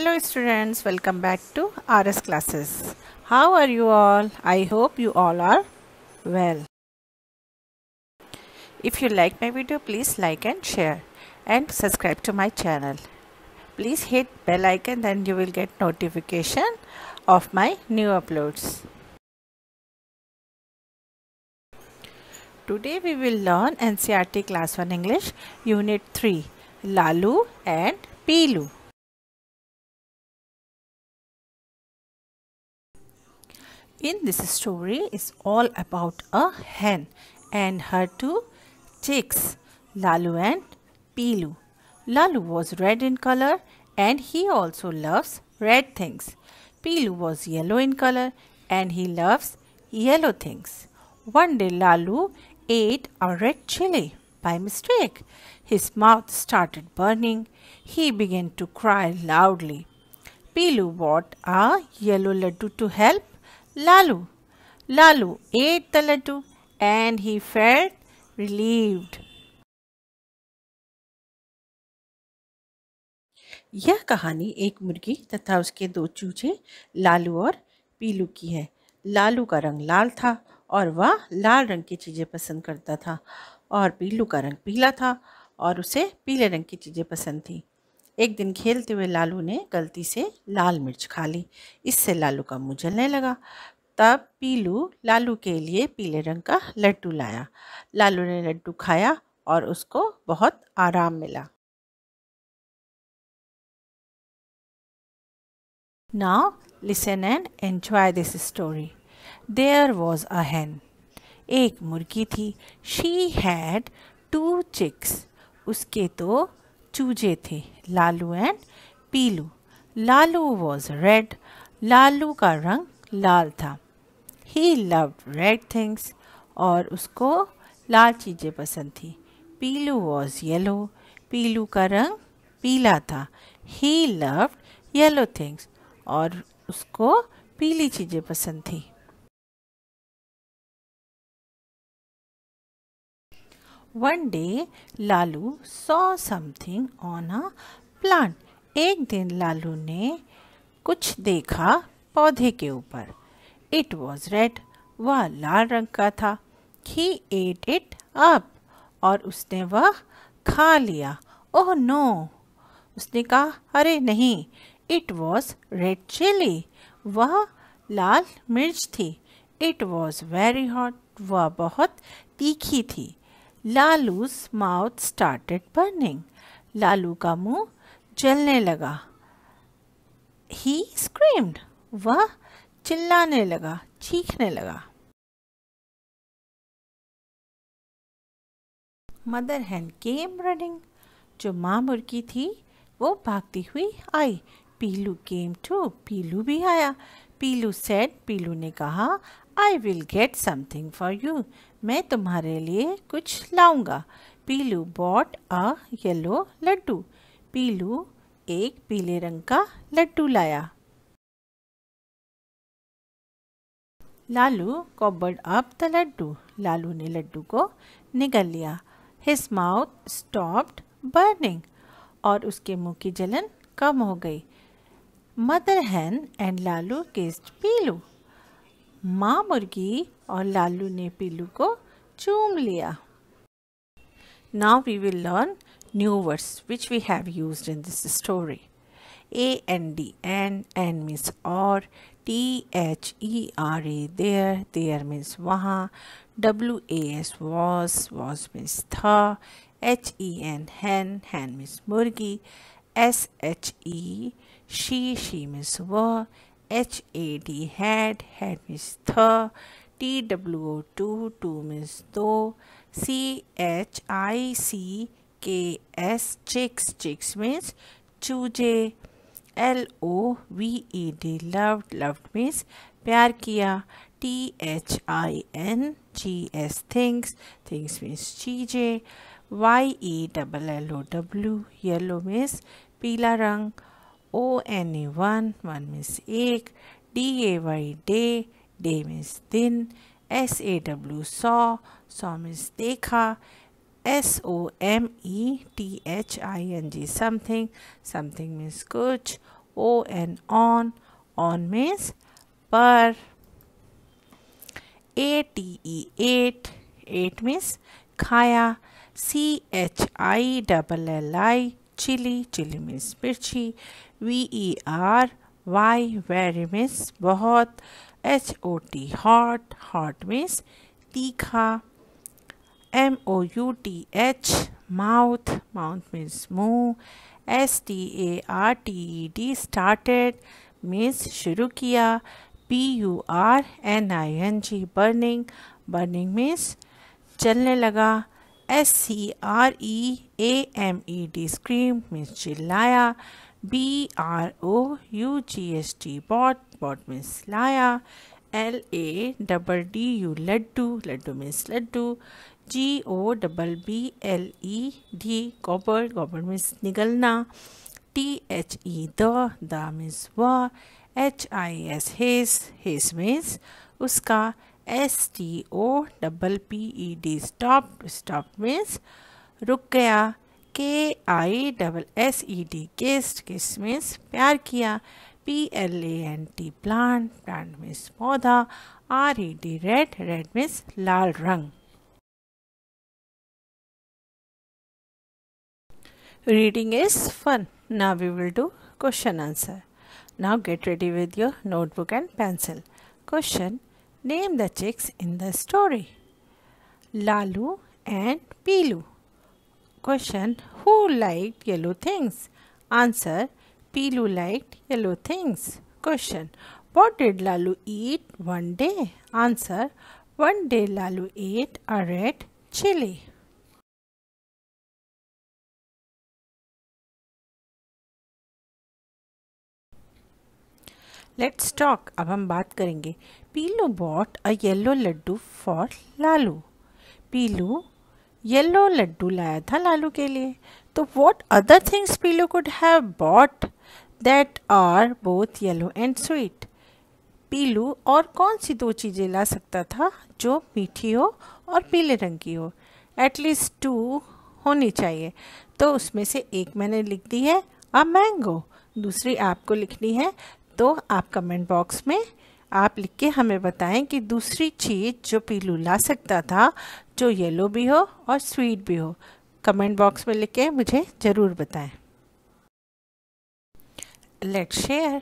Hello students, welcome back to RS classes. How are you all? I hope you all are well. If you like my video, please like and share and subscribe to my channel. Please hit bell icon then you will get notification of my new uploads. Today we will learn NCRT Class 1 English Unit 3 Lalu and Pilu. in this story is all about a hen and her two chicks, Lalu and Pilu. Lalu was red in color and he also loves red things. Pilu was yellow in color and he loves yellow things. One day Lalu ate a red chili by mistake. His mouth started burning. He began to cry loudly. Pilu bought a yellow laddu to help Lalu. Lalu ate the laddu and he felt relieved. यह कहानी एक मुर्गी तथा उसके दो चूचे लालू और पीलू की है लालू का रंग लाल था और वह लाल रंग की चीज़ें पसंद करता था और पीलू का रंग पीला था और उसे पीले रंग की चीज़ें पसंद थी एक दिन खेलते हुए लालू ने गलती से लाल मिर्च खा ली इससे लालू का मुँह जलने लगा तब पीलू लालू के लिए पीले रंग का लड्डू लाया लालू ने लड्डू खाया और उसको बहुत आराम मिला now listen and enjoy this story there was a hen एक मुर्गी थी शी हैड टू चिक्स उसके तो चूजे थे Lalu and Pilu Lalu was red Lalu का रंग लाल था ही लव रेड थिंग्स और उसको लाल चीज़ें पसंद थी पीलू वॉज येलो पीलू का रंग पीला था ही लव येलो थिंग्स और उसको पीली चीज़ें पसंद थी one day Lalu saw something on a plant एक दिन लालू ने कुछ देखा पौधे के ऊपर इट वॉज रेड वह लाल रंग का था ही एट इट अप और उसने वह खा लिया ओह नो उसने कहा अरे नहीं इट वॉज रेड चिली वह लाल मिर्च थी इट वॉज वेरी हॉट वह बहुत तीखी थी Lalu's mouth started burning Lalu का मुंह जलने लगा ही स्क्रीम्ड वह चिल्लाने लगा चीखने लगा मदर हैन केम रनिंग जो माँ मुर्गी थी वो भागती हुई आई पीलू केम टू पीलू भी आया पीलू सेट पीलू ने कहा I will get something for you मैं तुम्हारे लिए कुछ लाऊंगा Pilu bought a yellow laddoo Pilu एक पीले रंग का लड्डू लाया Lalu gobbled up the laddoo Lalu ने लड्डू को निगल लिया हिज माउथ स्टॉप्ड बर्निंग और उसके मुंह की जलन कम हो गई mother hen and Lalu kissed Pilu माँ मुर्गी और लालू ने पीलू को चूम लिया Now we will learn new words which we have used in this story. A N D N N means or T H E R A there there means waha W A S was was means tha H E N hen hen means murgi S H E she she means वह. H A D had had means थ T W O two two means दो C H I C K S chicks chicks means चूजे L O V E D loved loved means प्यार किया T H I N G S things things means चीजें Y E double L O W yellow means पीला रंग O N E one 1 means egg, DAY day, day means दिन, SAW saw, saw means देखा, S-O-M-E-T-H-I-N-G something, something means कुछ, O N on, on means per, A-T-E 8, 8 means खाया, C-H-I-L-L-I, chili, chili means mirchi, V-E-R, Y, very means bahut H-O-T, hot, hot means teekha M-O-U-T-H, mouth, mouth means muh S-T-A-R-T-E-D, started means shuru kiya P-U-R-N-I-N-G, burning, burning means chalne laga S C R E A M E D scream means चिल्लाया B R O U G S T bought bought means लाया L A double D U laddoo laddoo means laddoo G O double B L E D gobbled gobbled means निगलना T H E the the means व H I S his his means उसका S T O double P E D stop stop means रुक गया K I double S E D kissed kiss means kissed kissed means प्यार किया P L A N T plant plant means लाल रंग Reading is fun. Now we will do question answer. Now get ready with your notebook and pencil. Question Name the chicks in the story. Lalu and Pilu. Question Who liked yellow things? Answer Pilu liked yellow things. Question What did Lalu eat one day? Answer One day Lalu ate a red chili. Let's talk अब हम बात करेंगे Pilu bought a yellow laddoo for Lalu Pilu yellow laddoo लाया था लालू के लिए तो what other things Pilu could have bought that are both yellow and sweet Pilu और कौन सी दो चीज़ें ला सकता था जो मीठी हो और पीले रंग की हो एटलीस्ट टू होनी चाहिए तो उसमें से एक मैंने लिख दी है अ मैंगो दूसरी आपको लिखनी है तो आप कमेंट बॉक्स में आप लिख के हमें बताएं कि दूसरी चीज़ जो पीलू ला सकता था जो येलो भी हो और स्वीट भी हो कमेंट बॉक्स में लिख के मुझे ज़रूर बताएं लेट शेयर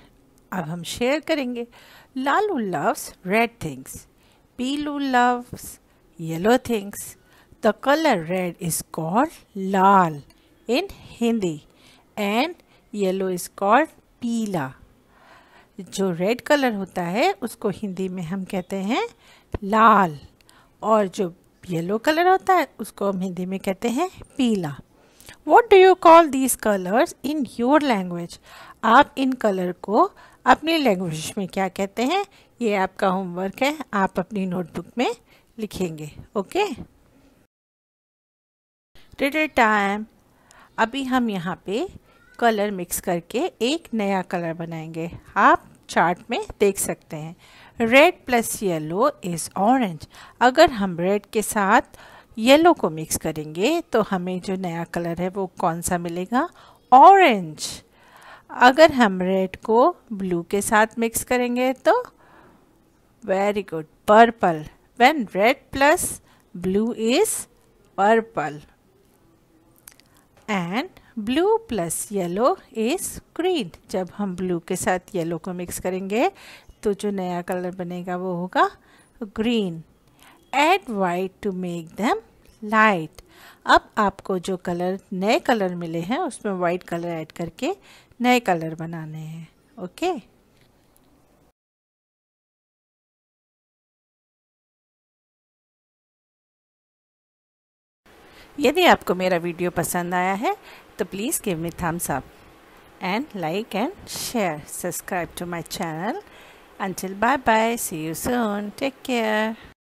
अब हम शेयर करेंगे Lalu loves red things Pilu loves yellow things the colour red is called लाल in Hindi and yellow is called पीला जो रेड कलर होता है उसको हिंदी में हम कहते हैं लाल और जो येलो कलर होता है उसको हम हिंदी में कहते हैं पीला what do you call these colours in your language आप इन कलर को अपनी लैंग्वेज में क्या कहते हैं ये आपका होमवर्क है आप अपनी नोटबुक में लिखेंगे ओके टाइम अभी हम यहाँ पे कलर मिक्स करके एक नया कलर बनाएंगे आप चार्ट में देख सकते हैं red plus yellow is orange अगर हम रेड के साथ येलो को मिक्स करेंगे तो हमें जो नया कलर है वो कौन सा मिलेगा ऑरेंज अगर हम रेड को ब्लू के साथ मिक्स करेंगे तो very good purple when red plus blue is purple and blue plus yellow is green जब हम ब्लू के साथ येलो को मिक्स करेंगे तो जो नया कलर बनेगा वो होगा green add white to make them light अब आपको जो कलर नए कलर मिले हैं उसमें वाइट कलर ऐड करके नए कलर बनाने हैं ओके okay? यदि आपको मेरा वीडियो पसंद आया है तो please give me thumbs up and like and share subscribe to my channel until bye bye see you soon take care